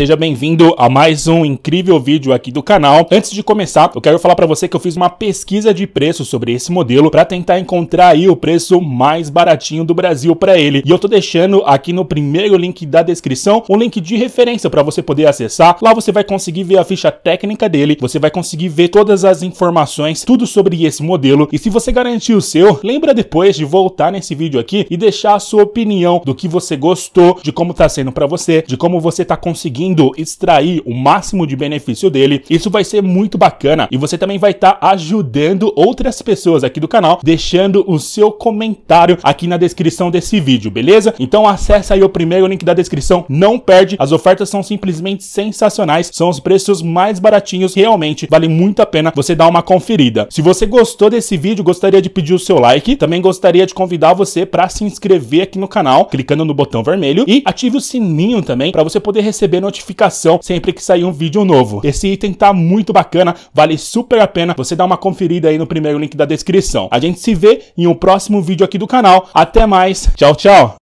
Seja bem-vindo a mais um incrível vídeo aqui do canal. Antes de começar, eu quero falar para você que eu fiz uma pesquisa de preço sobre esse modelo para tentar encontrar aí o preço mais baratinho do Brasil para ele. E eu tô deixando aqui no primeiro link da descrição um link de referência para você poder acessar. Lá você vai conseguir ver a ficha técnica dele, você vai conseguir ver todas as informações, tudo sobre esse modelo. E se você garantir o seu, lembra depois de voltar nesse vídeo aqui e deixar a sua opinião do que você gostou, de como tá sendo para você, de como você tá conseguindo conseguindo extrair o máximo de benefício dele. Isso vai ser muito bacana e você também vai estar tá ajudando outras pessoas aqui do canal, deixando o seu comentário aqui na descrição desse vídeo, beleza? Então acessa aí o primeiro link da descrição, não perde, as ofertas são simplesmente sensacionais, são os preços mais baratinhos, realmente vale muito a pena você dar uma conferida. Se você gostou desse vídeo, gostaria de pedir o seu like, também gostaria de convidar você para se inscrever aqui no canal, clicando no botão vermelho e ative o sininho também para você poder receber notificações notificação sempre que sair um vídeo novo. Esse item tá muito bacana, vale super a pena. Você dá uma conferida aí no primeiro link da descrição. A gente se vê em um próximo vídeo aqui do canal. Até mais, tchau, tchau!